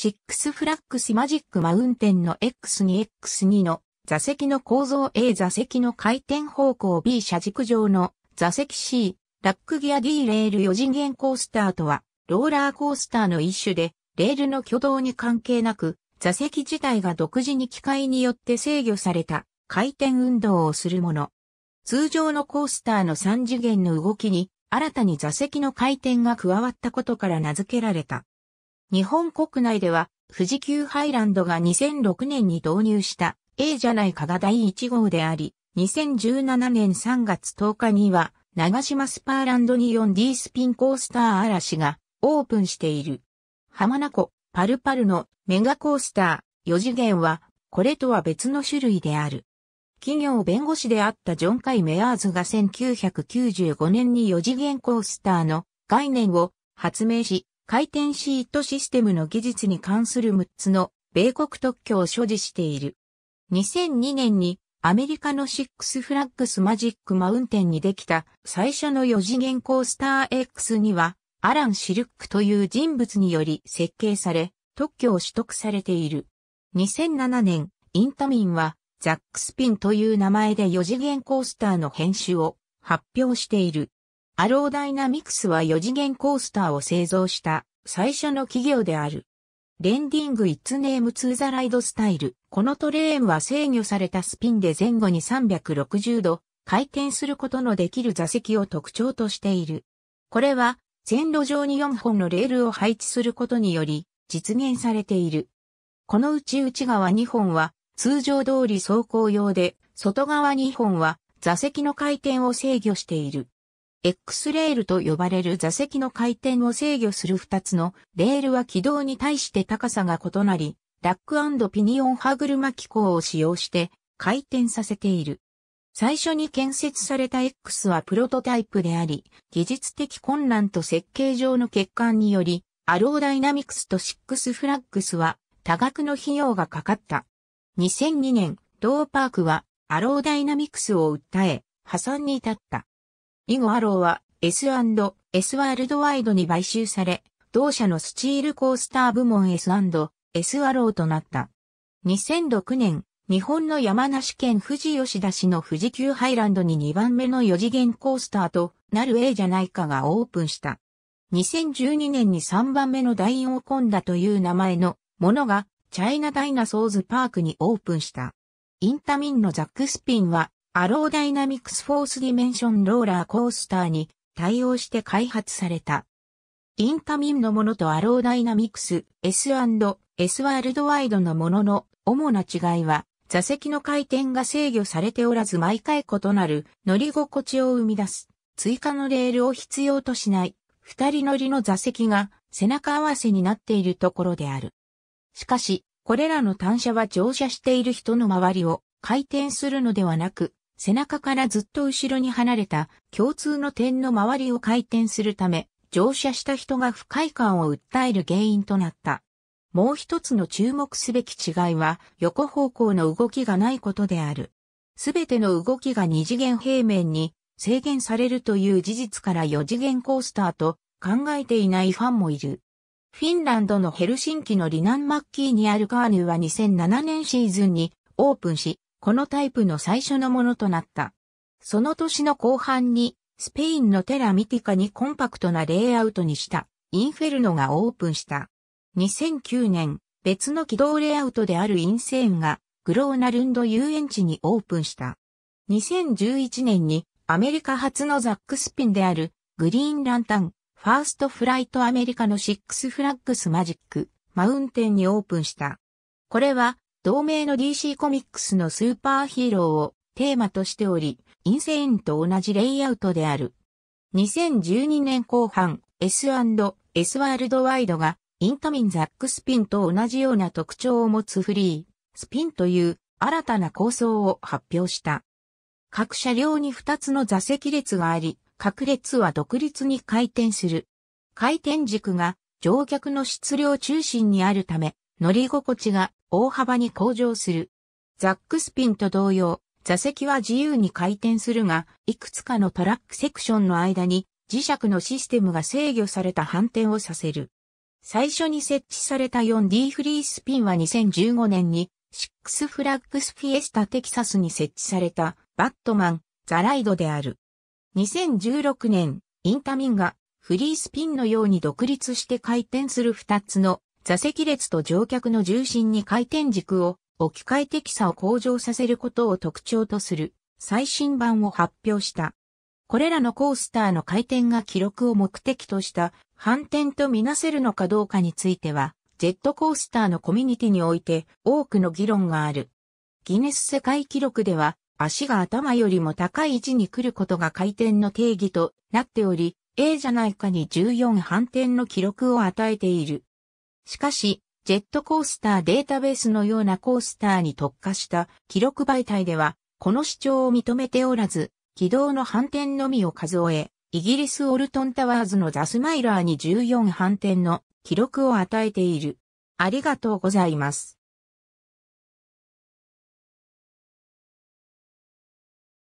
シックスフラッグスマジックマウンテンの X2X2 の座席の構造 A 座席の回転方向 B 車軸上の座席 C、ラックギア D レール4次元コースターとは、ローラーコースターの一種で、レールの挙動に関係なく、座席自体が独自に機械によって制御された回転運動をするもの。通常のコースターの3次元の動きに、新たに座席の回転が加わったことから名付けられた。日本国内では、富士急ハイランドが2006年に導入した A じゃないかが第1号であり、2017年3月10日には、長島スパーランドに 4D スピンコースター嵐がオープンしている。浜名湖、パルパルのメガコースター、4次元は、これとは別の種類である。企業弁護士であったジョン・カイ・メアーズが1995年に4次元コースターの概念を発明し、回転シートシステムの技術に関する6つの米国特許を所持している。2002年にアメリカのシックスフラッグスマジックマウンテンにできた最初の4次元コースター X にはアラン・シルックという人物により設計され特許を取得されている。2007年、インタミンはザックスピンという名前で4次元コースターの編集を発表している。アローダイナミクスは4次元コースターを製造した最初の企業である。レンディング・イッツ・ネーム・ツー・ザ・ライド・スタイル。このトレーンは制御されたスピンで前後に360度回転することのできる座席を特徴としている。これは線路上に4本のレールを配置することにより実現されている。このうち内側2本は通常通り走行用で、外側2本は座席の回転を制御している。X レールと呼ばれる座席の回転を制御する2つのレールは軌道に対して高さが異なり、ラックピニオン歯車機構を使用して回転させている。最初に建設された X はプロトタイプであり、技術的困難と設計上の欠陥により、アローダイナミクスとシックスフラッグスは多額の費用がかかった。2002年、同パークはアローダイナミクスを訴え、破産に至った。以後アローは S&S ワールドワイドに買収され、同社のスチールコースター部門 S&S アローとなった。2006年、日本の山梨県富士吉田市の富士急ハイランドに2番目の4次元コースターとなる A じゃないかがオープンした。2012年に3番目のダイオーコンダという名前のものがチャイナダイナソーズパークにオープンした。インタミンのザックスピンはアローダイナミクスフォースディメンションローラーコースターに対応して開発された。インカミンのものとアローダイナミクス S&S ワールドワイドのものの主な違いは座席の回転が制御されておらず毎回異なる乗り心地を生み出す。追加のレールを必要としない二人乗りの座席が背中合わせになっているところである。しかし、これらの単車は乗車している人の周りを回転するのではなく、背中からずっと後ろに離れた共通の点の周りを回転するため、乗車した人が不快感を訴える原因となった。もう一つの注目すべき違いは、横方向の動きがないことである。すべての動きが二次元平面に制限されるという事実から四次元コースターと考えていないファンもいる。フィンランドのヘルシンキのリナン・マッキーにあるカーヌは2007年シーズンにオープンし、このタイプの最初のものとなった。その年の後半に、スペインのテラミティカにコンパクトなレイアウトにした、インフェルノがオープンした。2009年、別の軌道レイアウトであるインセーンが、グローナルンド遊園地にオープンした。2011年に、アメリカ初のザックスピンである、グリーンランタン、ファーストフライトアメリカのシックスフラッグスマジック、マウンテンにオープンした。これは、同名の DC コミックスのスーパーヒーローをテーマとしており、インセインと同じレイアウトである。2012年後半、S&S ワールドワイドがインタミンザックスピンと同じような特徴を持つフリー、スピンという新たな構想を発表した。各車両に2つの座席列があり、各列は独立に回転する。回転軸が乗客の質量中心にあるため、乗り心地が大幅に向上する。ザックスピンと同様、座席は自由に回転するが、いくつかのトラックセクションの間に磁石のシステムが制御された反転をさせる。最初に設置された 4D フリースピンは2015年に、シックスフラッグスフィエスタテキサスに設置されたバットマン、ザライドである。2016年、インタミンがフリースピンのように独立して回転する2つの座席列と乗客の重心に回転軸を置き換え適さを向上させることを特徴とする最新版を発表した。これらのコースターの回転が記録を目的とした反転とみなせるのかどうかについては、ジェットコースターのコミュニティにおいて多くの議論がある。ギネス世界記録では、足が頭よりも高い位置に来ることが回転の定義となっており、A じゃないかに14反転の記録を与えている。しかし、ジェットコースターデータベースのようなコースターに特化した記録媒体では、この主張を認めておらず、軌道の反転のみを数え、イギリスオルトンタワーズのザスマイラーに14反転の記録を与えている。ありがとうございます。